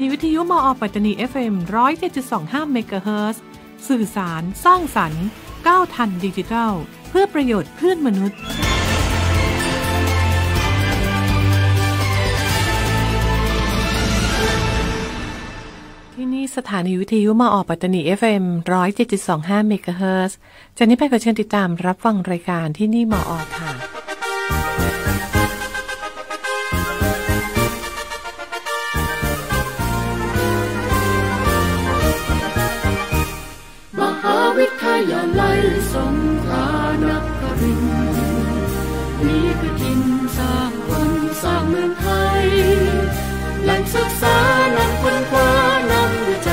มีวิทยุมอปัตตานี FM 107.25เมกะเฮิร์สื่อสาร สร้างสรรค์ก้าวทันดิจิทัล เพื่อประโยชน์เพื่อนมนุษย์ ที่นี่สถานีวิทยุมออปัตตานี FM 107.25เมกะเฮิร์จะนี้ไปขอเชิญติดตามรับฟังรายการที่นี่มอค่ะยามไล่สงครานักกรินนี่คือทินสร้างคนสร้างเมืองไทยแหล่งศึกษานำคนคว้านำหัวใจ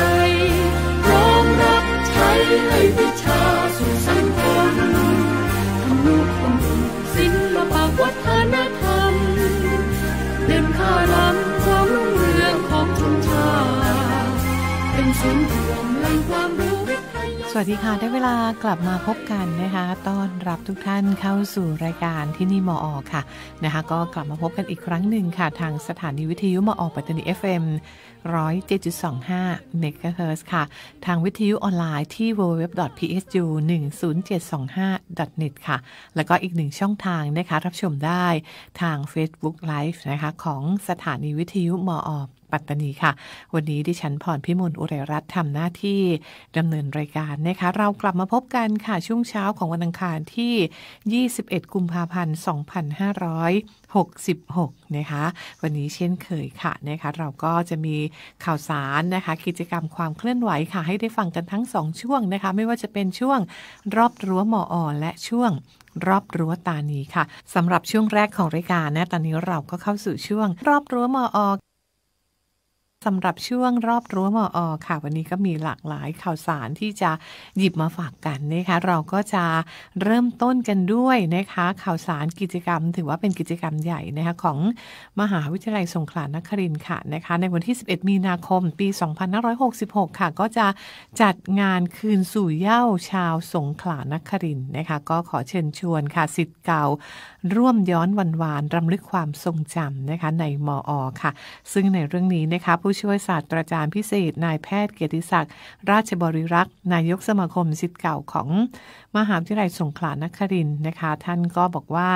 พร้อมรับใช้ให้วิชาสู่สังคมทำลูกบำรุงศิลปวัฒนธรรมเดินข้าลำความงเมืองของชนชาติเป็นศูนย์สวัสดีค่ะ ได้เวลากลับมาพบกันนะคะต้อนรับทุกท่านเข้าสู่รายการที่นี่มออค่ะนะคะก็กลับมาพบกันอีกครั้งหนึ่งค่ะ ทางสถานีวิทยุมออปัตตานี FM 107.25 MHz ค่ะ ทางวิทยุออนไลน์ที่ www.psu10725.net ค่ะ แล้วก็อีกหนึ่งช่องทางนะคะ รับชมได้ทาง Facebook Live นะคะ ของสถานีวิทยุมออปัตตานีค่ะ วันนี้ดิฉันพรพิมล อุไรรัตน์ทำหน้าที่ดำเนินรายการนะคะ เรากลับมาพบกันค่ะช่วงเช้าของวันอังคารที่ 21 กุมภาพันธ์2566 นะคะ วันนี้เช่นเคยค่ะนะคะ เราก็จะมีข่าวสารนะคะ กิจกรรมความเคลื่อนไหวค่ะให้ได้ฟังกันทั้งสองช่วงนะคะ ไม่ว่าจะเป็นช่วงรอบรั้วมออและช่วง รอบรั้วตานีค่ะสำหรับช่วงแรกของรายการนะตอนนี้เราก็เข้าสู่ช่วง รอบรั้วมออสำหรับช่วงรอบรั้วมออ ค่ะวันนี้ก็มีหลากหลายข่าวสารที่จะหยิบมาฝากกันนะคะเราก็จะเริ่มต้นกันด้วยนะคะข่าวสารกิจกรรม ถือว่าเป็นกิจกรรมใหญ่นะคะของมหาวิทยาลัยสงขลานครินทร์ค่ะนะคะในวันที่ 11 มีนาคมปี 2566 ค่ะก็จะจัดงานคืนสู่เย้าชาวสงขลานครินทร์นะคะก็ขอเชิญชวนค่ะสิทธิ์เก่า ร่วมย้อนวันวานรำลึกความทรงจำนะคะในมออค่ะ ซึ่งในเรื่องนี้นะคะู้ช่วยศาสตราจารย์พิเศษนายแพทย์เกียรติศักดิ์ราชบริรักษ์นายกสมาคมสิทธิ์เก่าของมหาวิทยาลัยสงขลานครินนะคะ ท่านก็บอกว่า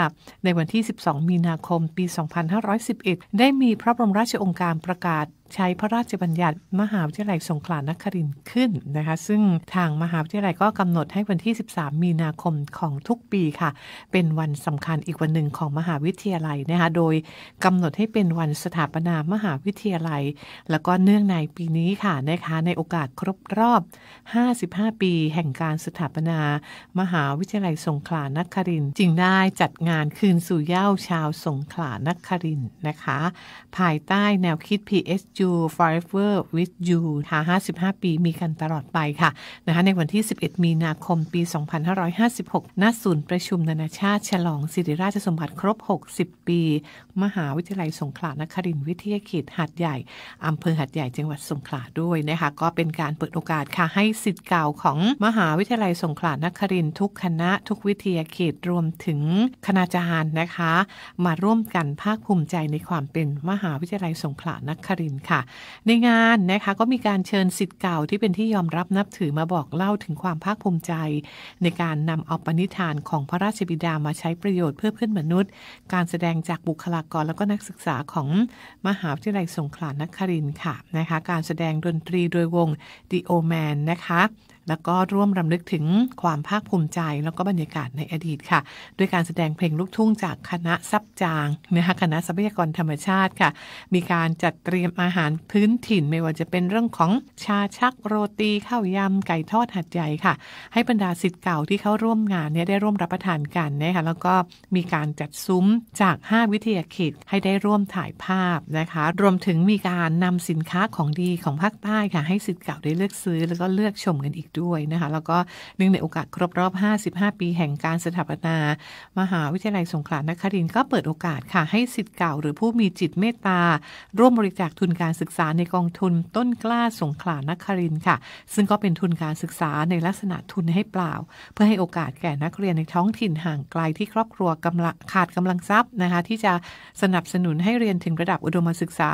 ในวันที่12มีนาคมปี2511ได้มีพระบรมราชองค์การประกาศใช้พระราชบัญญัติมหาวิทยาลัยสงขลานครินขึ้นนะคะ ซึ่งทางมหาวิทยาลัยก็กำหนดให้วันที่13มีนาคมของทุกปีค่ะ เป็นวันสำคัญอีกวันหนึ่งของมหาวิทยาลัยนะคะโดยกำหนดให้เป็นวันสถาปนามหาวิทยาลัย แล้วก็เนื่องในปีนี้ค่ะนะคะในโอกาสครบรอบ 55 ปีแห่งการสถาปนามหาวิทยาลัยสงขลานครินจึงได้จัดงานคืนสู่เย้าชาวสงขลานครินนะคะภายใต้แนวคิด PSU Forever with You หา55 ปีมีกันตลอดไปค่ะนะคะในวันที่ 11 มีนาคมปี 2556ณศูนย์ประชุมนานาชาติฉลองสิริราชสมบัติครบ 60 ปี มหาวิทยาลัยสงขลานคริน วิทยาเขตหัดใหญ่ อำเภอหัดใหญ่จังหวัดสงขลาด้วยนะคะก็เป็นการเปิดโอกาสค่ะให้สิทธิ์เก่าของมหาวิทยาลัยสงขลานคริน็นทุกคณะทุกวิทยาเขตรวมถึงคณาจารย์นะคะ มาร่วมกันภาคภูมิใจในความเป็นมหาวิทยาลัยสงขลานครินค่ะ ในงานนะคะก็มีการเชิญสิทธิ์เก่าที่เป็นที่ยอมรับนับถือมาบอกเล่าถึงความภาคภูมิใจ ในการนำเอาปณิธานของพระราชบิดามาใช้ประโยชน์เพื่อเพื่อนมนุษย์ การแสดงจากบุคลากรแล้วก็นักศึกษาของมหาวิทยาลัยสงขลานครินค่ะนะคะ การแสดงดนตรีโดยวง The O Man นะคะแล้วก็ร่วมรำลึกถึงความภาคภูมิใจแล้วก็บรรยากาศในอดีตค่ะ ด้วยการแสดงเพลงลูกทุ่งจากคณะซับจาง นะคะคณะทรัพยากรธรรมชาติค่ะ มีการจัดเตรียมอาหารพื้นถิ่นไม่ว่าจะเป็นเรื่องของชาชักโรตีข้าวยำไก่ทอดหัดใหญ่ค่ะ ให้บรรดาสิทธิ์เก่าที่เข้าร่วมงานเนี่ยได้ร่วมรับประทานกันนะคะแล้วก็มีการจัดซุ้มจาก 5 วิทยาเขตให้ได้ร่วมถ่ายภาพนะคะ รวมถึงมีการนำสินค้าของดีของภาคใต้ค่ะให้สิทธิ์เก่าได้เลือกซื้อ แล้วก็เลือกชมกันอีกด้วยนะคะ แล้วก็เนื่องในโอกาสครบรอบ 55 ปีแห่งการสถาปนา มหาวิทยาลัยสงขลานครินทร์ก็เปิดโอกาสค่ะให้สิทธิ์เก่า หรือผู้มีจิตเมตตา ร่วมบริจาคทุนการศึกษาในกองทุน ต้นกล้าสงขลานครินทร์ค่ะ ซึ่งก็เป็นทุนการศึกษาในลักษณะทุนให้เปล่า เพื่อให้โอกาสแก่นักเรียนในท้องถิ่นห่างไกลที่ครอบครัวกำลังขาดกำลังทรัพย์นะคะที่จะสนับสนุนให้เรียนถึงระดับอุดมศึกษา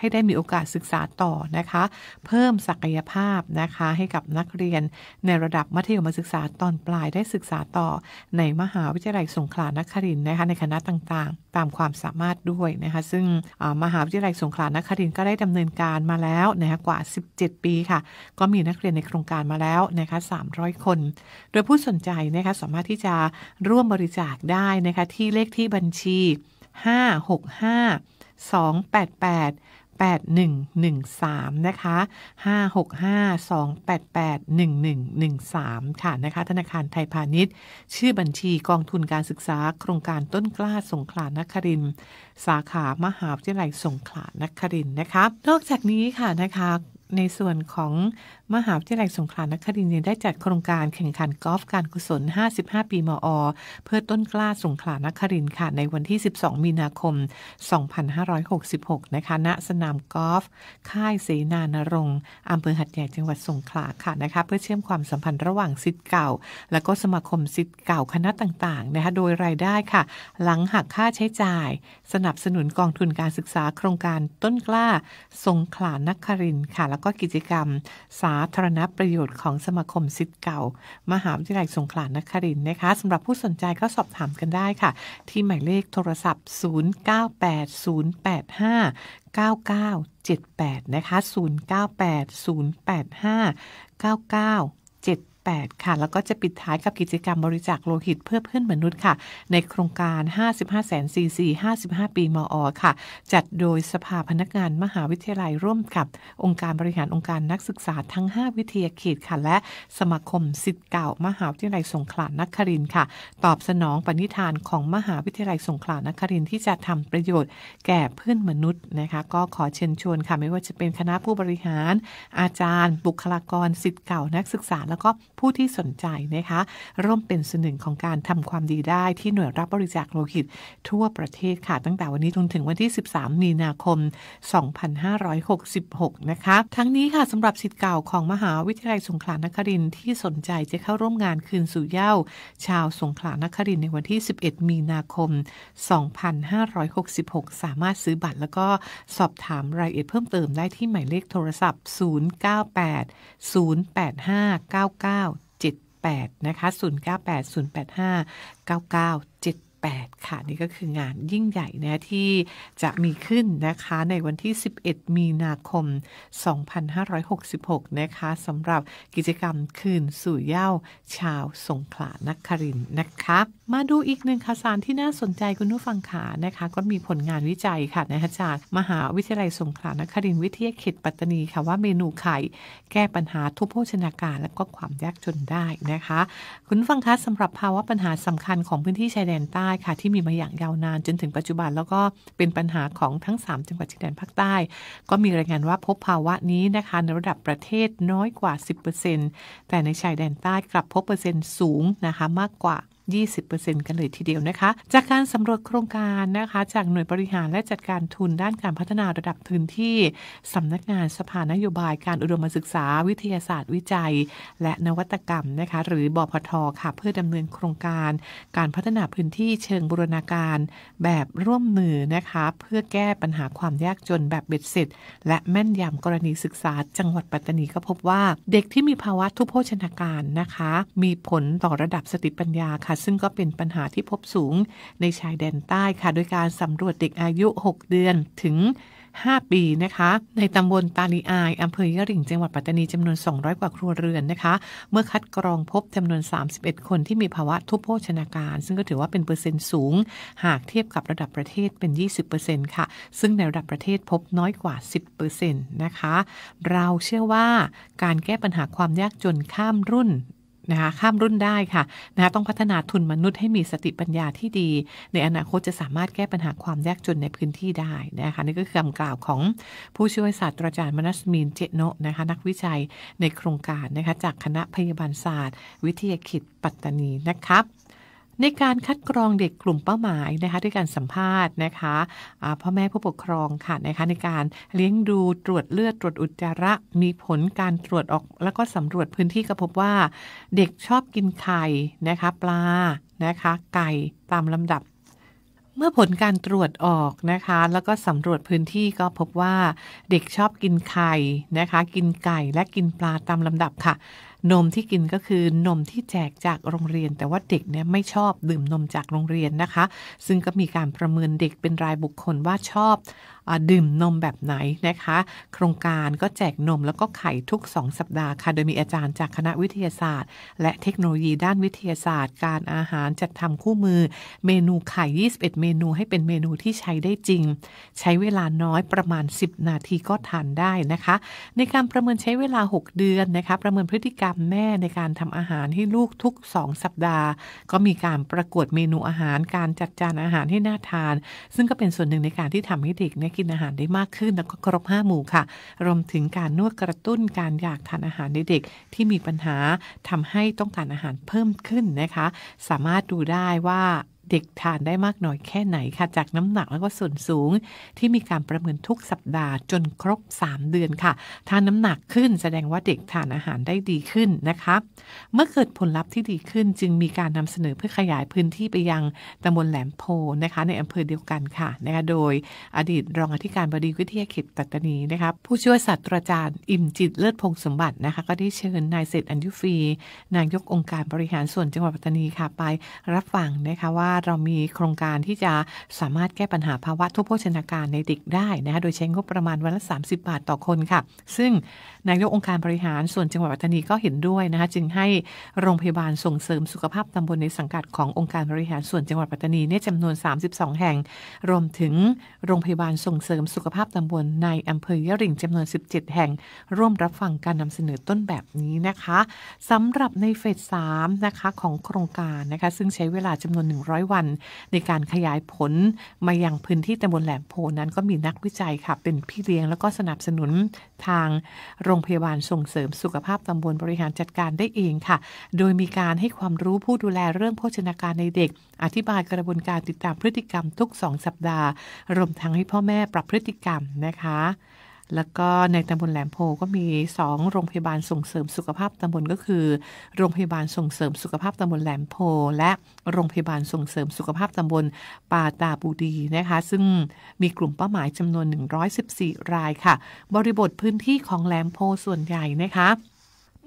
ให้ได้มีโอกาสศึกษาต่อนะคะ เพิ่มศักยภาพนะคะให้กับนักเรียนในระดับมัธยมศึกษาตอนปลายได้ศึกษาต่อ ในมหาวิทยาลัยสงขลานครินนะคะในคณะต่างๆ ตามความสามารถด้วยนะคะซึ่งมหาวิทยาลัยสงขลานครินก็ได้ดำเนินการมาแล้วนะคะกว่า 17 ปีค่ะ ก็มีนักเรียนในโครงการมาแล้วนะคะ300 คน โดยผู้สนใจนะคะสามารถที่จะร่วมบริจาคได้นะคะที่เลขที่บัญชี 565 288 8113นะคะ565-288-1113ค่ะนะคะธนาคารไทยพาณิชย์ ชื่อบัญชีกองทุนการศึกษาโครงการต้นกล้าสงขลานคริน สาขามหาวิทยาลัยสงขลานครินนะคะนอกจากนี้ค่ะนะคะในส่วนของมหาวิทยาลัยสงขลานครินทร์ได้จัดโครงการแข่งขันกอล์ฟการกุศล 55 ปีมอ เพื่อต้นกล้าสงขลานครินทร์ค่ะในวันที่ 12 มีนาคม 2566 นะคะณสนามกอล์ฟค่ายเสนานรงค์อำเภอหัดใหญ่จังหวัดสงขลาค่ะนะคะเพื่อเชื่อมความสัมพันธ์ระหว่างสิทธิ์เก่า และก็สมาคมสิทธิ์เก่าคณะต่างๆนะคะโดยรายได้ค่ะ หลังหักค่าใช้จ่าย สนับสนุนกองทุนการศึกษาโครงการต้นกล้าสงขลานครินทร์ค่ะแล้วก็กิจกรรมสาธารณประโยชน์ของสมาคมสิทธิ์เก่า มหาวิทยาลัยสงขลานครินนะคะสำหรับผู้สนใจก็สอบถามกันได้ค่ะ ที่หมายเลขโทรศัพท์ 0980859978 นะคะ 0980859978 8 ค่ะ แล้วก็จะปิดท้ายกับกิจกรรมบริจาคโลหิตเพื่อเพื่อนมนุษย์ค่ะ ในโครงการ 55แสนซีซี55 ปีมออค่ะ จัดโดยสภาพนักงานมหาวิทยาลัยร่วมกับ องค์การบริหารองค์การนักศึกษาทั้ง 5 วิทยาเขตค่ะ และสมาคมสิทธิ์เก่า มหาวิทยาลัยสงขลานครินค่ะ ตอบสนองปณิธานของมหาวิทยาลัยสงขลานครินที่จะทำประโยชน์แก่เพื่อนมนุษย์นะคะ ก็ขอเชิญชวนค่ะไม่ว่าจะเป็นคณะผู้บริหาร อาจารย์ บุคลากรสิทธิ์เก่า นักศึกษา แล้วก็ผู้ที่สนใจนะคะ ร่วมเป็นส่วนหนึ่งของการทำความดีได้ ที่หน่วยรับบริจาคโลหิต ทั่วประเทศค่ะตั้งแต่วันนี้จนถึงวันที่ 13 มีนาคม 2566 นะคะทั้งนี้ค่ะสำหรับสิทธิ์เก่าของมหาวิทยาลัยสงขลานครินที่สนใจจะเข้าร่วมงานคืนสู่เย้าชาวสงขลานครินในวันที่ 11 มีนาคม 2566 สามารถซื้อบัตรแล้วก็สอบถามรายละเอียดเพิ่มเติมได้ที่หมายเลขโทรศัพท์ 098 085 99 8นะคะ098 085 9979 8 ค่ะ นี่ก็คืองานยิ่งใหญ่นะที่จะมีขึ้นนะคะในวันที่ 11 มีนาคม 2566 นะคะสำหรับกิจกรรมคืนสู่เย้าชาว สงขลานักครินนะคะมาดูอีกหนึ่งข่าวสารที่น่าสนใจคุณผู้ฟังขานะคะก็มีผลงานวิจัยค่ะนะฮะจากมหาวิทยาลัยสงขลานครินวิทยาเขตปัตตานีค่ะว่าเมนูไข่แก้ปัญหาทุพโภชนาการและก็ความยากจนได้นะคะคุณฟังคะสำหรับภาวะปัญหาสำคัญของพื้นที่ชายแดนใต้ค่ะที่มีมาอย่างยาวนานจนถึงปัจจุบันแล้วก็เป็นปัญหาของทั้ง 3 จังหวัดชายแดนภาคใต้ ก็มีรายงานว่าพบภาวะนี้นะคะ ในระดับประเทศน้อยกว่า 10%แต่ในชายแดนใต้กลับพบเปอร์เซ็นต์สูงนะคะมากกว่า20%กันเลยทีเดียวนะคะ จากการสำรวจโครงการนะคะ จากหน่วยบริหารและจัดการทุนด้านการพัฒนาระดับพื้นที่สำนักงานสภานโยบายการอุดมศึกษาวิทยาศาสตร์ วิจัย และนวัตกรรมนะคะหรือบอพทค่ะเพื่อดำเนินโครงการ การพัฒนาพื้นที่เชิงบูรณาการแบบร่วมมือนะคะเพื่อแก้ปัญหาความยากจนแบบเบ็ดเสร็จและแม่นยำกรณีศึกษา จังหวัดปัตตานีก็พบว่า เด็กที่มีภาวะทุพโภชนาการนะคะ มีผลต่อระดับสติปัญญาค่ะคะซึ่งก็เป็นปัญหาที่พบสูงในชายแดนใต้ค่ะโดยการสำรวจเด็กอายุ 6 เดือนถึง 5 ปีนะคะในตำบลตาลีอายอำเภอยะริงจังหวัดปัตตานีจำนวน 200 กว่าครัวเรือนนะคะ เมื่อคัดกรองพบจำนวน 31 คนที่มีภาวะทุพโภชนาการ ซึ่งก็ถือว่าเป็นเปอร์เซ็นต์สูง หากเทียบกับระดับประเทศเป็น 20%ค่ะซึ่งในระดับประเทศพบน้อยกว่า 10%นะคะ เราเชื่อว่าการแก้ปัญหาความยากจนข้ามรุ่นนะคะข้ามรุ่นได้ค่ะนะคะต้องพัฒนาทุนมนุษย์ให้มีสติปัญญาที่ดี ในอนาคตจะสามารถแก้ปัญหาความยากจนในพื้นที่ได้นะคะนี่ก็คือคำกล่าวของผู้ช่วยศาสตราจารย์มนัสมีนเจโนะนะคะนักวิจัยในโครงการนะคะจากคณะพยาบาลศาสตร์ วิทยาขิดปัตตานีนะครับในการคัดกรองเด็กกลุ่มเป้าหมายนะคะ ด้วยการสัมภาษณ์นะคะพ่อแม่ผู้ปกครองค่ะนะคะ ในการเลี้ยงดูตรวจเลือดตรวจอุจจาระ มีผลการตรวจออก แล้วก็สำรวจพื้นที่ก็พบว่า เด็กชอบกินไข่นะคะ ปลานะคะ ไก่ตามลำดับ เมื่อผลการตรวจออกนะคะ แล้วก็สำรวจพื้นที่ก็พบว่าเด็กชอบกินไข่นะคะ กินไก่และกินปลาตามลำดับค่ะนมที่กินก็คือนมที่แจกจากโรงเรียน แต่ว่าเด็กเนี่ยไม่ชอบ ดื่มนมจากโรงเรียนนะคะ ซึ่งก็มีการประเมินเด็กเป็นรายบุคคลว่าชอบดื่มนมแบบไหนนะคะ โครงการก็แจกนมแล้วก็ไข่ทุก 2 สัปดาห์ค่ะโดยมีอาจารย์จากคณะวิทยาศาสตร์ และเทคโนโลยีด้านวิทยาศาสตร์ การอาหารจัดทำคู่มือ เมนูไข่ 21 เมนูให้เป็นเมนูที่ใช้ได้จริง ใช้เวลาน้อยประมาณ 10 นาทีก็ทานได้นะคะ ในการประเมินใช้เวลา 6 เดือนนะคะประเมินพฤติกรรมแม่ในการทำอาหารให้ลูกทุก 2 สัปดาห์ ก็มีการประกวดเมนูอาหารการจัดจานอาหารให้น่าทาน ซึ่งก็เป็นส่วนหนึ่งในการที่ทำให้เด็กนะะกินอาหารได้มากขึ้น แล้วก็ครบ 5 หมู่ค่ะ รวมถึงการนวดกระตุ้นการอยากทานอาหารในเด็กที่มีปัญหาทำให้ต้องการอาหารเพิ่มขึ้นนะคะ สามารถดูได้ว่าเด็กทานได้มากน้อยแค่ไหนค่ะจากน้ำหนักแล้วก็ส่วนสูงที่มีการประเมินทุกสัปดาห์จนครบ 3 เดือนค่ะทานน้ำหนักขึ้นแสดงว่าเด็กทานอาหารได้ดีขึ้นนะคะเมื่อเกิดผลลัพธ์ที่ดีขึ้น จึงมีการนำเสนอเพื่อขยายพื้นที่ไปยังตำบลแหลมโพนะคะในอำเภอเดียวกันค่ะนะคะโดยอดีตรองอธิการบดีวิทยาเขตปัตตานีนะคะผู้ช่วยศาสตราจารย์อิ่มจิตเลิศพงสมบัตินะคะก็ได้เชิญนายเศรษฐอันยุฟีนายกองค์การบริหารส่วนจังหวัดปัตตานีค่ะไปรับฟังนะคะว่าติเรามีโครงการที่จะสามารถแก้ปัญหาภาวะทุพโภชนาการในเด็กได้นะคะโดยใช้งบประมาณวันละ30บาท ต่อคนค่ะ ซึ่งนายกองค์การบริหารส่วนจังหวัดปัตตานีก็เห็นด้วยนะคะจึงให้โรงพยาบาลส่งเสริมสุขภาพตำบลในสังกัด ขององค์การบริหารส่วนจังหวัดปัตตานีเนี่ยจำนวน 32 แห่ง รวมถึงโรงพยาบาลส่งเสริมสุขภาพตำบลในอำเภอยะริงจำนวน 17 แห่งร่วมรับฟังการนำเสนอต้นแบบนี้นะคะสำหรับในเฟส3นะคะของโครงการนะคะซึ่งใช้เวลาจำนวน 100วันในการขยายผลมายังพื้นที่ตำบลแหลมโพนั้นก็มีนักวิจัยค่ะ เป็นพี่เลี้ยง แล้วก็สนับสนุนทางโรงพยาบาลส่งเสริมสุขภาพตำบลบริหารจัดการได้เองค่ะ โดยมีการให้ความรู้ผู้ดูแลเรื่องโภชนาการในเด็ก อธิบายกระบวนการติดตามพฤติกรรมทุก2สัปดาห์รวมทั้งให้พ่อแม่ปรับพฤติกรรมนะคะแล้วก็ในตำบลแหลมโพก็มี 2 โรงพยาบาลส่งเสริมสุขภาพตำบลก็คือ โรงพยาบาลส่งเสริมสุขภาพตำบลแหลมโพและ โรงพยาบาลส่งเสริมสุขภาพตำบลป่าตาบูดีนะคะ ซึ่งมีกลุ่มเป้าหมายจำนวน 114 รายค่ะ บริบทพื้นที่ของแหลมโพส่วนใหญ่นะคะ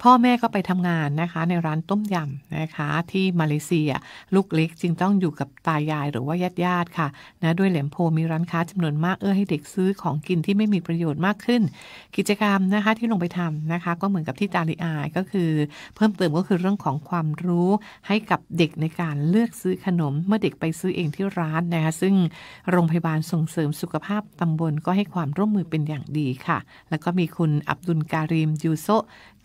พ่อแม่ก็ไปทำงานนะคะในร้านต้มยำนะคะที่มาเลเซียลูกเล็กจึงต้องอยู่กับตายายหรือว่าญาติญาติค่ะนะด้วยแหลมโพมีร้านค้าจำนวนมากเอื้อให้เด็กซื้อของกินที่ไม่มีประโยชน์มากขึ้น กิจกรรมนะคะที่ลงไปทำนะคะ ก็เหมือนกับที่ตาลีอาย ก็คือ เพิ่มเติมก็คือเรื่องของความรู้ ให้กับเด็กในการเลือกซื้อขนมเมื่อเด็กไปซื้อเองที่ร้านนะคะซึ่งโรงพยาบาลส่งเสริมสุขภาพตำบลก็ให้ความร่วมมือเป็นอย่างดีค่ะ แล้วก็มีคุณอับดุลการีมยูโซ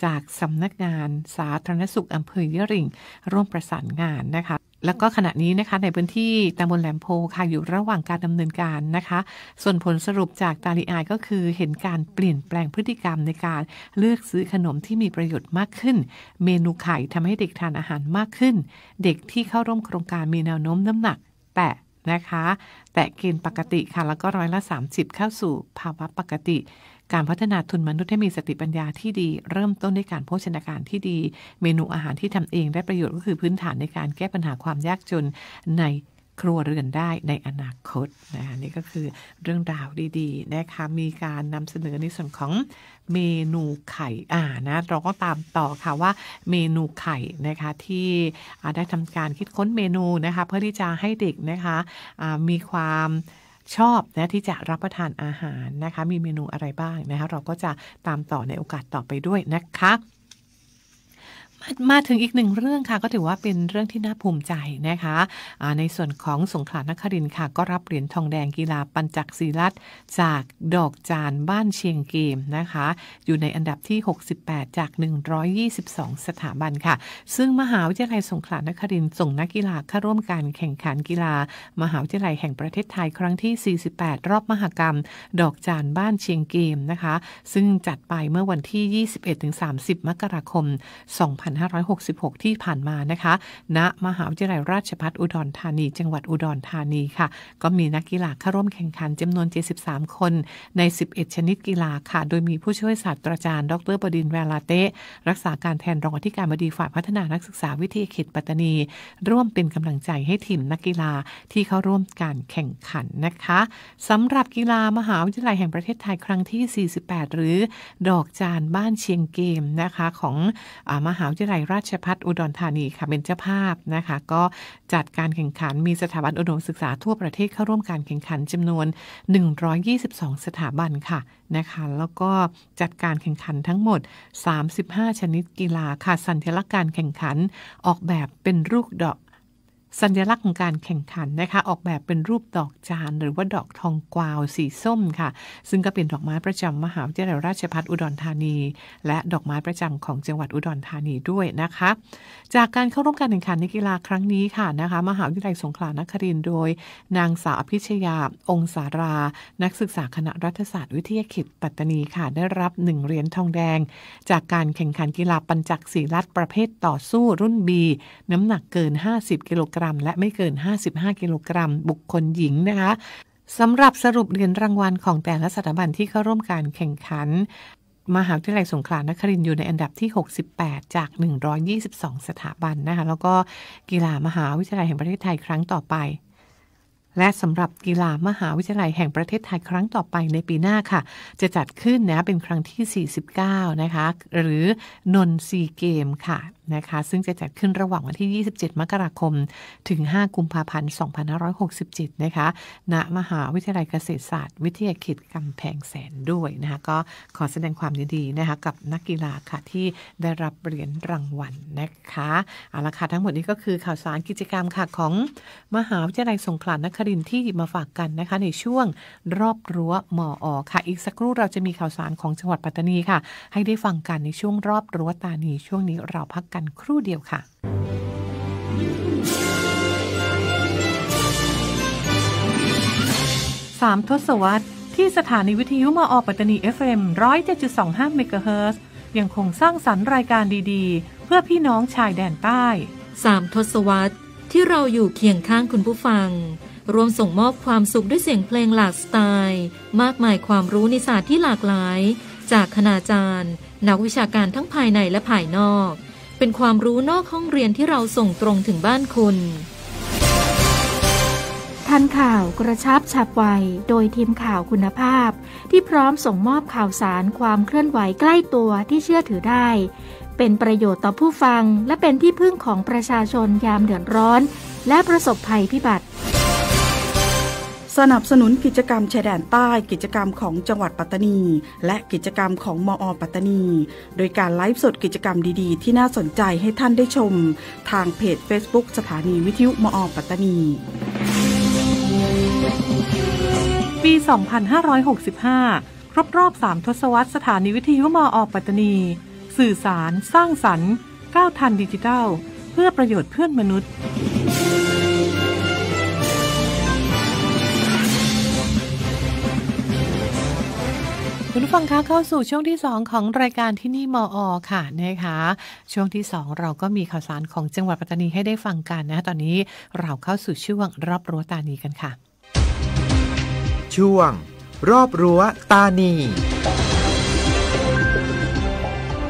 จากำนักงานสาธารณสุข อำเภอยะริงร่วมประสานงานนะคะแล้วก็ขณะนี้นะคะในพื้นที่ตำบลแหลมโพ ค่ะอยู่ระหว่างการดำเนินการนะคะส่วนผลสรุปจากตาลีอายก็คือ เห็นการเปลี่ยนแปลงพฤติกรรมในการเลือกซื้อขนมที่มีประโยชน์มากขึ้น เมนูไข่ทำให้เด็กทานอาหารมากขึ้น เด็กที่เข้าร่วมโครงการมีแนวโน้มน้ำหนักแต่นะคะแต่เกณฑ์ปกติค่ะแล้วก็ร้อยละ 30 เข้าสู่ภาวะปกติการพัฒนาทุนมนุษย์ให้มีสติปัญญาที่ดี เริ่มต้นด้วยการโภชนาการที่ดี เมนูอาหารที่ทำเองได้ประโยชน์ ก็คือพื้นฐานในการแก้ปัญหาความยากจนในครัวเรือนได้ ในอนาคตนะะนี่ก็คือเรื่องราวดีๆนะคะมีการนำเสนอในส่วนของเมนูไข่อ่านะเราก็ตามต่อค่ะว่า เมนูไข่นะคะที่ได้ทำการคิดค้นเมนูนะคะเพื่อที่จะให้เด็กนะคะมีความชอบนะที่จะรับประทานอาหารนะคะ มีเมนูอะไรบ้างนะคะ เราก็จะตามต่อในโอกาสต่อไปด้วยนะคะมาถึงอีกหนึ่งเรื่องค่ะก็ถือว่าเป็นเรื่องที่น่าภูมิใจนะคะะในส่วนของสงขลานครินค่ะ ก็รับเหรียญทองแดงกีฬาปัญจักศีรัตจากดอกจานบ้านเชียงเกมนะคะอยู่ในอันดับที่ 68 จาก 122 สถาบันค่ะ ซึ่งมหาวิทยาลัยสงขลานครินส่งนักกีฬาเข้าร่วมการแข่งขันกีฬา มหาวิทยาลัยแห่งประเทศไทยครั้งที่ 48 รอบมหกรรม ดอกจานบ้านเชียงเกมนะคะซึ่งจัดไปเมื่อวันที่ 21-30 มกราคม2 0 2566 ที่ผ่านมานะคะณนะมหาวิทยาลัยราชภัฏอุดรธานี จังหวัดอุดรธานีค่ะก็มีนักกีฬาเข้าร่วมแข่งขันจำนวน 73 คนใน 11 ชนิดกีฬาค่ะ โดยมีผู้ช่วยศาสตราจารย์ดรบดินแวลาเตะรักษาการแทนรองอธิการบดีฝ่ายพัฒนานักศึกษาวิทยาเขตปัตตานี ร่วมเป็นกำลังใจให้ทีมนักกีฬาที่เข้าร่วมการแข่งขันนะคะสำหรับกีฬามหาวิทยาลัยแห่งประเทศไทยครั้งที่ 48 หรือดอกจานบ้านเชียงเกมนะคะของอมหาวิทยาทยาลัยราชพัฒอุดรธานีค่ะเป็นเจ้าภาพ นะคะ ก็จัดการแข่งขันมีสถาบันอุดมศึกษาทั่วประเทศเข้าร่วมการแข่งขันจำนวน 122 สถาบันค่ะนะคะแล้วก็จัดการแข่งขันทั้งหมด 35 ชนิดกีฬาค่ะ สัญลักษณ์การแข่งขันออกแบบเป็นรูปดอกสัญลักษณ์ของการแข่งขันนะคะออกแบบเป็นรูปดอกจาน หรือว่าดอกทองกวาว สีส้มค่ะ ซึ่งก็เป็นดอกไม้ประจำมหาวิทยาลัยราชภัฏอุดรธานี และดอกไม้ประจำของจังหวัดอุดรธานีด้วยนะคะจากการเข้าร่วมการแข่งขันในกีฬาครั้งนี้ค่ะนะคะมหาวิทยาลัยสงขลานครินโดย นางสาวอภิชยาองศารา นักศึกษาคณะรัฐศาสตร์ วิทยาเขตปัตตานีค่ะได้รับหนึ่งเหรียญทองแดง จากการแข่งขันกีฬาปัญจักสีลัดประเภทต่อสู้รุ่นบีน้ำหนักเกิน 50กิโลกรัมรัมและไม่เกิน 55 กิโลกรัม บุคคลหญิงนะคะสำหรับสรุปเหรียญรางวัลของแต่ละสถาบันที่เข้าร่วมการแข่งขันมหาวิทยาลัยสงขลานครินทร์อยู่ในอันดับที่ 68 จาก 122 สถาบันนะคะแล้วก็กีฬามหาวิทยาลัยแห่งประเทศไทยครั้งต่อไป และสำหรับกีฬามหาวิทยาลัยแห่งประเทศไทยครั้งต่อไปในปีหน้าค่ะ จะจัดขึ้นนะเป็นครั้งที่ 49 นะคะ หรือนนซีเกมค่ะนะคะซึ่งจะจัดขึ้นระหว่างวันที่ 27 มกราคม ถึง 5 กุมภาพันธ์ 2567 นะคะณมหาวิทยาลัยเกษตรศาสตร์วิทยาเขตกำแพงแสนด้วยนะคะ ก็ขอแสดงความยินดีนะคะ กับนักกีฬาค่ะ ที่ได้รับเหรียญรางวัลนะคะเอาละค่ะทั้งหมดนี้ก็คือข่าวสารกิจกรรมค่ะ ของมหาวิทยาลัยสงขลานครินทร์ที่มาฝากกันนะคะ ในช่วงรอบรั้วมออค่ะอีกสักครู่เราจะมีข่าวสารของจังหวัดปัตตานีค่ะ ให้ได้ฟังกันในช่วงรอบรั้วตานีช่วงนี้เราพักกันครู่เดียวค่ะสามทศวรรษ ที่สถานีวิทยุมอปัตตานี FM 107.25เมกะเฮิร์ยังคงสร้างสรรค์รายการดี ๆ เพื่อพี่น้องชายแดนใต้สามทศวรรษที่เราอยู่เคียงข้างคุณผู้ฟัง รวมส่งมอบความสุขด้วยเสียงเพลงหลากสไตล์ มากมายความรู้ในศาสตร์ที่หลากหลาย จากคณาจารย์ นักวิชาการทั้งภายในและภายนอกเป็นความรู้นอกห้องเรียนที่เราส่งตรงถึงบ้านคุณ ทันข่าวกระชับฉับไวโดยทีมข่าวคุณภาพ ที่พร้อมส่งมอบข่าวสารความเคลื่อนไหวใกล้ตัวที่เชื่อถือได้ เป็นประโยชน์ต่อผู้ฟังและเป็นที่พึ่งของประชาชนยามเดือดร้อนและประสบภัยพิบัติสนับสนุนกิจกรรมชายแดนใต้กิจกรรมของจังหวัดปัตตานี และกิจกรรมของมอปัตตานี โดยการไลฟ์สดกิจกรรมดีๆที่น่าสนใจให้ท่านได้ชม ทางเพจ Facebook สถานีวิทยุมอปัตตานี ปี 2565 ครบรอบ 3 ทศวรรษสถานีวิทยุมอปัตตานี สื่อสาร สร้างสรรค์ก้าวทันดิจิทัล เพื่อประโยชน์เพื่อนมนุษย์คุณฟังคะเข้าสู่ช่วงที่2ของรายการที่นี่มออค่ะนะคะ ช่วงที่2เราก็มีข่าวสารของจังหวัดปัตตานีให้ได้ฟังกันนะตอนนี้เราเข้าสู่ช่วงรอบรั้วตานีกันค่ะ ช่วง รอบรั้วตานี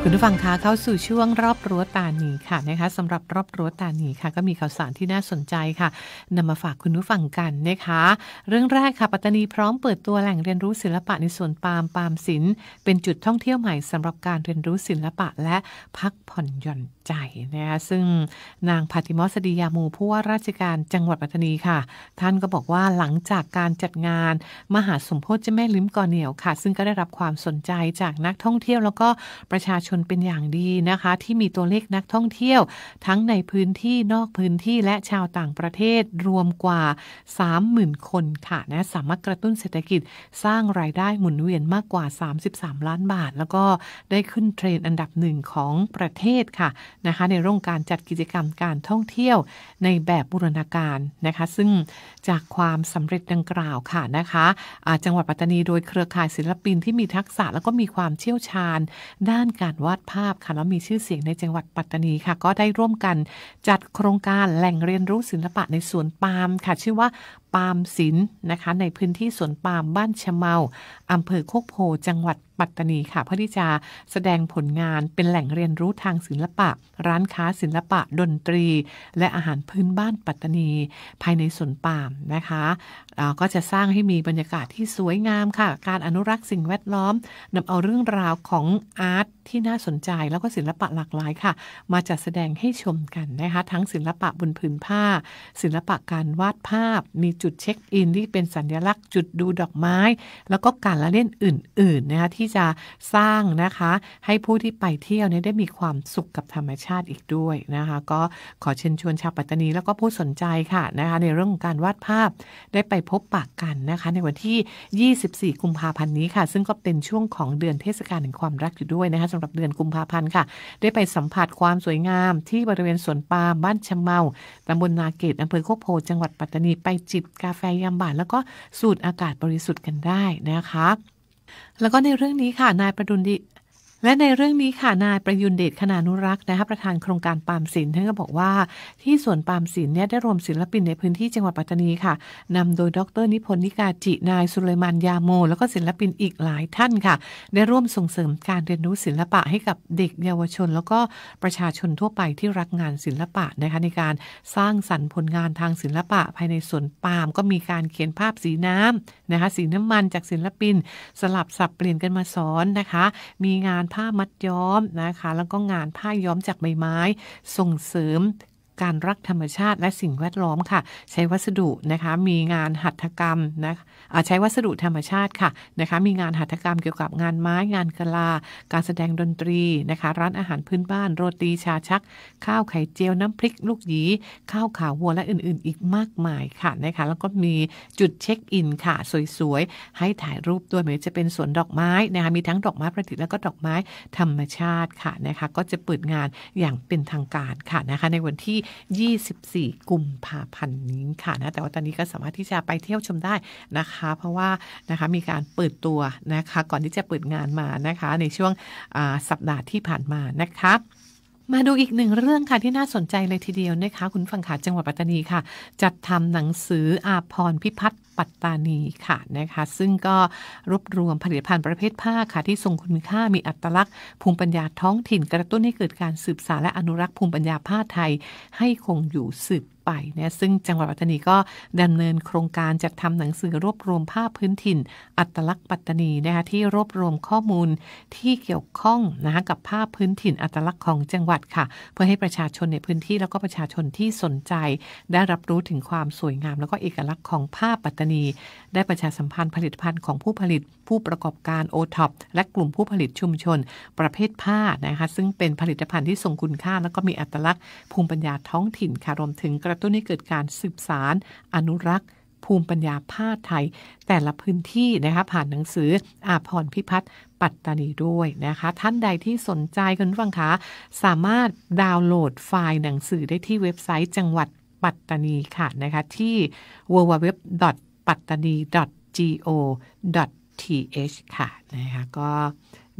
คุณผู้ฟังคะ เข้าสู่ช่วงรอบรั้วตาหนีค่ะนะคะสำหรับรอบรั้วตาหนีค่ะ ก็มีข่าวสารที่น่าสนใจค่ะ นำมาฝากคุณผู้ฟังกันนะคะ เรื่องแรกค่ะปัตตานีพร้อมเปิดตัวแหล่งเรียนรู้ศิลปะในสวนปาล์มปาล์มศิลป์เป็นจุดท่องเที่ยวใหม่สำหรับการเรียนรู้ศิลปะและพักผ่อนหย่อนใจนะคะซึ่งนางพาติมอสดียามูผู้ว่าราชการจังหวัดปัตตานีค่ะ ท่านก็บอกว่าหลังจากการจัดงาน มหาสมโพธิเจ้าแม่ลิ้มกอเหนียวค่ะ ซึ่งก็ได้รับความสนใจจากนักท่องเที่ยวแล้วก็ประชาชนนเป็นอย่างดีนะคะที่มีตัวเลขนักท่องเที่ยว ทั้งในพื้นที่นอกพื้นที่และชาวต่างประเทศรวมกว่า 30,000 คนค่ะนะสามารถกระตุ้นเศรษฐกิจสร้างรายได้หมุนเวียนมากกว่า 33 ล้านบาท แล้วก็ได้ขึ้นเทรนอันดับหนึ่งของประเทศค่ะนะคะในร่องการจัดกิจกรรมการท่องเที่ยวในแบบบูรณาการนะคะซึ่งจากความสำเร็จดังกล่าวค่ะนะคะจังหวัดปัตตานีโดยเครือข่ายศิลปินที่มีทักษะแล้วก็มีความเชี่ยวชาญด้านการวาดภาพค่ะแล้วมีชื่อเสียงในจังหวัดปัตตานีค่ะ ก็ได้ร่วมกันจัดโครงการแหล่งเรียนรู้ศิลปะในสวนปาล์มค่ะ ชื่อว่าปาล์มศิลนะคะในพื้นที่สวนปาล์มบ้านชะเมา อำเภอโคกโพจังหวัดปัตตานีค่ะเพื่อที่จะแสดงผลงานเป็นแหล่งเรียนรู้ทางศิลปะ ร้านค้าศิลปะดนตรี และอาหารพื้นบ้านปัตตานี ภายในสวนปาล์มนะคะก็จะสร้างให้มีบรรยากาศที่สวยงามค่ะ การอนุรักษ์สิ่งแวดล้อมนำเอาเรื่องราวของอาร์ตที่น่าสนใจแล้วก็ศิลปะหลากหลายค่ะ มาจัดแสดงให้ชมกันนะคะทั้งศิลปะบนผืนผ้า ศิลปะการวาดภาพมีจุดเช็คอินที่เป็นสัญลักษณ์จุดดูดอกไม้ แล้วก็การละเล่นอื่นๆนะคะที่จะสร้างนะคะให้ผู้ที่ไปเที่ยวเนี่ยได้มีความสุขกับธรรมชาติอีกด้วยนะคะก็ขอเชิญชวนชาวปัตตานีแล้วก็ผู้สนใจค่ะนะคะในเรื่องของการวาดภาพได้ไปพบปากกันนะคะในวันที่ 24 กุมภาพันธ์นี้ค่ะ ซึ่งก็เป็นช่วงของเดือนเทศกาลแห่งความรักอยู่ด้วยนะคะสำหรับเดือนกุมภาพันธ์ค่ะ ได้ไปสัมผัสความสวยงามที่บริเวณสวนปาล์มบ้านชะเมาตำบลนาเกตอำเภอโคกโพ จังหวัดปัตตานีไปจิบกาแฟยามบ่ายแล้วก็สูดอากาศบริสุทธิ์กันได้นะคะแล้วก็ในเรื่องนี้ค่ะ นายประดุลดและในเรื่องนี้ค่ะนายประยุนเดชขนานุรักษ์นะคะประธานโครงการปามศิลป์ท่านก็บอกว่า ที่สวนปามศิลป์เนี่ยได้รวมศิลปินในพื้นที่จังหวัดปัตตานีค่ะ นำโดยดร นิพนธ์นิกาจินาย สุเลมานยาโมแล้วก็ศิลปินอีกหลายท่านค่ะ ได้ร่วมส่งเสริมการเรียนรู้ศิลปะให้กับเด็กเยาวชนแล้วก็ประชาชนทั่วไปที่รักงานศิลปะนะคะในการสร้างสรรค์ผลงานทางศิลปะภายในสวนปาม ก็มีการเขียนภาพสีน้ำนะคะสีน้ำมันจากศิลปินสลับสับเปลี่ยนกันมาสอนนะคะมีงานผ้ามัดย้อมนะคะ แล้วก็งานผ้าย้อมจากใบไม้ ส่งเสริมการรักธรรมชาติและสิ่งแวดล้อมค่ะ ใช้วัสดุนะคะมีงานหัตถกรรมนะใช้วัสดุธรรมชาติค่ะนะคะมีงานหัตถกรรมเกี่ยวกับงานไม้งานกลาการแสดงดนตรีนะคะ ร้านอาหารพื้นบ้าน โรตีชาชัก ข้าวไข่เจียว น้ำพริกลูกหยีข้าวขาวัวและอื่นๆ อีกมากมายค่ะนะคะแล้วก็มีจุดเช็คอินค่ะ สวยๆให้ถ่ายรูปด้วยหมือนจะเป็นสวนดอกไม้นะคะมีทั้งดอกไม้ประดิษฐ์แล้วก็ดอกไม้ธรรมชาติค่ะนะคะ ก็จะเปิดงานอย่างเป็นทางการค่ะนะคะ ในวันที่24กุมภาพันธ์นี้ค่ะนะ แต่ว่าตอนนี้ก็สามารถที่จะไปเที่ยวชมได้นะคะ เพราะว่านะคะมีการเปิดตัวนะคะก่อนที่จะเปิดงานมานะคะ ในช่วงสัปดาห์ที่ผ่านมานะคะมาดูอีกหนึ่งเรื่องค่ะ ที่น่าสนใจเลยทีเดียวนะคะคุณฟังขาจังหวัดปัตตานีค่ะ จัดทำหนังสืออาพรพิพัฒน์ปัตตานีค่ะนะคะซึ่งก็รวบรวมผลิตภัณฑ์ประเภทผ้าค่ะ ที่ทรงคุณค่ามีอัตลักษณ์ภูมิปัญญาท้องถิ่นกระตุ้นให้เกิดการสืบสานและอนุรักษ์ภูมิปัญญาผ้าไทยให้คงอยู่สืบไปนะซึ่งจังหวัดปัตตานีก็ดำเนินโครงการจัดทำหนังสือรวบรวมภาพพื้นถิ่น อัตลักษณ์ปัตตานีนะคะที่รวบรวมข้อมูลที่เกี่ยวข้องนะคะกับภาพพื้นถิ่น อัตลักษณ์ของจังหวัดค่ะเพื่อให้ประชาชนในพื้นที่แล้วก็ประชาชนที่สนใจ ได้รับรู้ถึงความสวยงาม แล้วก็เอกลักษณ์ของภาพปัตตานี ได้ประชาสัมพันธ์ผลิตภัณฑ์ของผู้ผลิตผู้ประกอบการโอท็อปและกลุ่มผู้ผลิตชุมชนประเภทผ้านะคะซึ่งเป็นผลิตภัณฑ์ที่ทรงคุณค่าแล้วก็มีอัตลักษณ์ภูมิปัญญาท้องถิ่นค่ะรวมถึงกระระตุ้นให้เกิดการสืบสาร อนุรักษ์ ภูมิปัญญาผ้าไทย แต่ละพื้นที่นะคะ ผ่านหนังสืออาพรพิพัฒน์ปัตตานีด้วยนะคะ ท่านใดที่สนใจคุณฟังคะ สามารถดาวน์โหลดไฟล์หนังสือได้ที่เว็บไซต์ จังหวัดปัตตานีค่ะนะคะ ที่ www. ปัตตานี go th ค่ะนะคะก็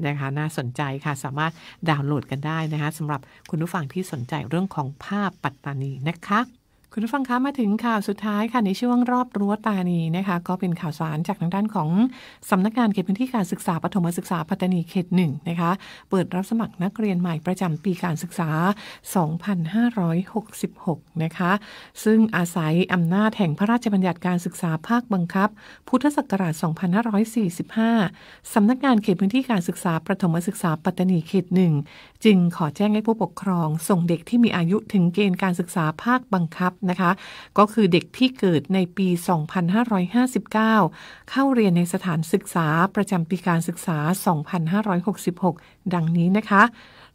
นะคะน่าสนใจค่ะ สามารถดาวน์โหลดกันได้นะคะสำหรับคุณผู้ฟังที่สนใจเรื่องของภาพปัตตานีนะคะคุณผู้ฟังคะมาถึงข่าวสุดท้ายค่ะ ในช่วงรอบรั้วตานีนะคะ ก็เป็นข่าวสารจากทางด้านของสำนักงานเขตพื้นที่การศึกษาปฐมศึกษาปัตตานีเขตหนึ่งนะคะเปิดรับสมัครนักเรียนใหม่ประจำปีการศึกษา 2566 นะคะ ซึ่งอาศัยอำนาจแห่งพระราชบัญญัติการศึกษา ภาคบังคับ พุทธศักราช 2545สำนักงานเขตพื้นที่การศึกษาปฐมศึกษาปัตตานีเขตหนึ่งจึงขอแจ้งให้ผู้ปกครองส่งเด็กที่มีอายุถึงเกณฑ์การศึกษาภาคบังคับนะคะก็คือเด็กที่เกิดในปี 2559 เข้าเรียนในสถานศึกษาประจำปีการศึกษา 2566 ดังนี้นะคะ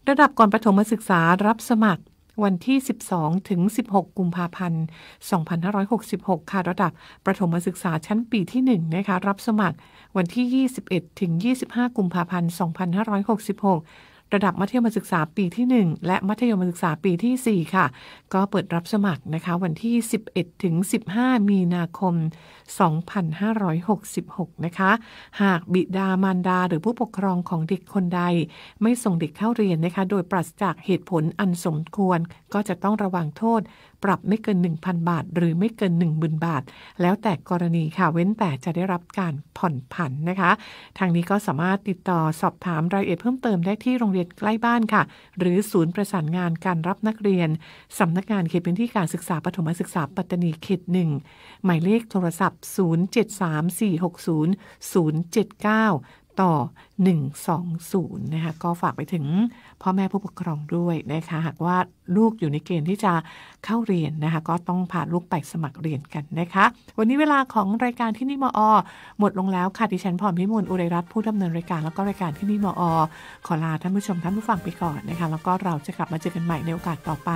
ระดับก่อนประถมศึกษารับสมัคร วันที่ 12ถึง16 กุมภาพันธ์ 2566 ค่ะ ระดับประถมศึกษาชั้นปีที่ 1 นะคะรับสมัคร วันที่ 21ถึง25 กุมภาพันธ์ 2566ระดับมัธยมศึกษาปีที่ 1 และมัธยมศึกษาปีที่ 4 ค่ะ ก็เปิดรับสมัครนะคะ วันที่ 11 ถึง 15 มีนาคม 2566 นะคะ หากบิดามารดาหรือผู้ปกครองของเด็กคนใด ไม่ส่งเด็กเข้าเรียนนะคะ โดยปราศจากเหตุผลอันสมควรก็จะต้องระวังโทษปรับไม่เกิน 1,000 บาท หรือไม่เกิน 10,000 บาท แล้วแต่กรณีค่ะ เว้นแต่จะได้รับการผ่อนผันนะคะ ทางนี้ก็สามารถติดต่อสอบถามรายละเอียดเพิ่มเติมได้ที่โรงเรียนใกล้บ้านค่ะ หรือศูนย์ประสานงานการรับนักเรียน สำนักงานเขตพื้นที่การศึกษาปฐมศึกษาปัตตานีเขตหนึ่ง หมายเลขโทรศัพท์ 0 7 3 4 6 0 0 7 9ต่อ120นะคะก็ฝากไปถึงพ่อแม่ผู้ปกครองด้วยนะคะหากว่าลูกอยู่ในเกณฑ์ที่จะเข้าเรียนนะคะก็ต้องพาลูกไปสมัครเรียนกันนะคะวันนี้เวลาของรายการที่นี่มอ หมดลงแล้วค่ะดิฉันพรพิมลอุไรรัตน์ผู้ดำเนินรายการแล้วก็รายการที่นี่มอขอลาท่านผู้ชมท่านผู้ฟังไปก่อนนะคะแล้วก็เราจะกลับมาเจอกันใหม่ในโอกาสต่อไป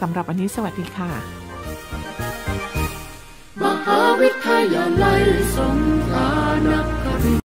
สำหรับวันนี้สวัสดีค่ะมหาวิทยาลัยสงขลานคริน